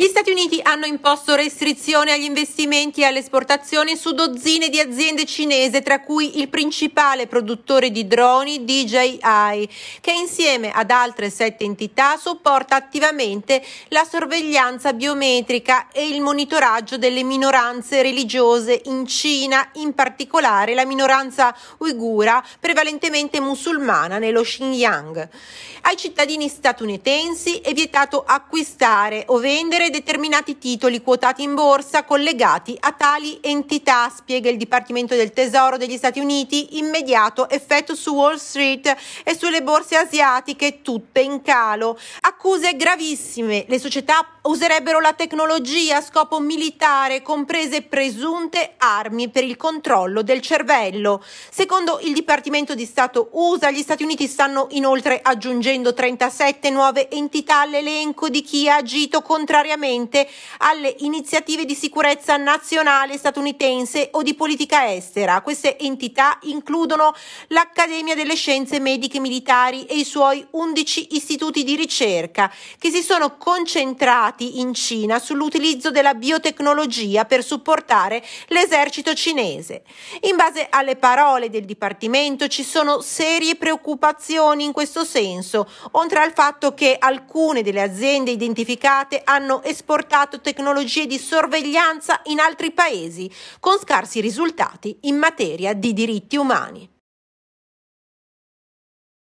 Gli Stati Uniti hanno imposto restrizioni agli investimenti e alle esportazioni su dozzine di aziende cinese, tra cui il principale produttore di droni DJI, che insieme ad altre sette entità supporta attivamente la sorveglianza biometrica e il monitoraggio delle minoranze religiose in Cina, in particolare la minoranza uigura, prevalentemente musulmana nello Xinjiang. Ai cittadini statunitensi è vietato acquistare o vendere determinati titoli quotati in borsa collegati a tali entità, spiega il Dipartimento del Tesoro degli Stati Uniti, immediato effetto su Wall Street e sulle borse asiatiche tutte in calo. Accuse gravissime, le società userebbero la tecnologia a scopo militare, comprese presunte armi per il controllo del cervello. Secondo il Dipartimento di Stato USA, gli Stati Uniti stanno inoltre aggiungendo 37 nuove entità all'elenco di chi ha agito contrariamente direttamente alle iniziative di sicurezza nazionale statunitense o di politica estera. Queste entità includono l'Accademia delle Scienze Mediche Militari e i suoi 11 istituti di ricerca che si sono concentrati in Cina sull'utilizzo della biotecnologia per supportare l'esercito cinese. In base alle parole del Dipartimento ci sono serie preoccupazioni in questo senso, oltre al fatto che alcune delle aziende identificate hanno esportato tecnologie di sorveglianza in altri paesi, con scarsi risultati in materia di diritti umani.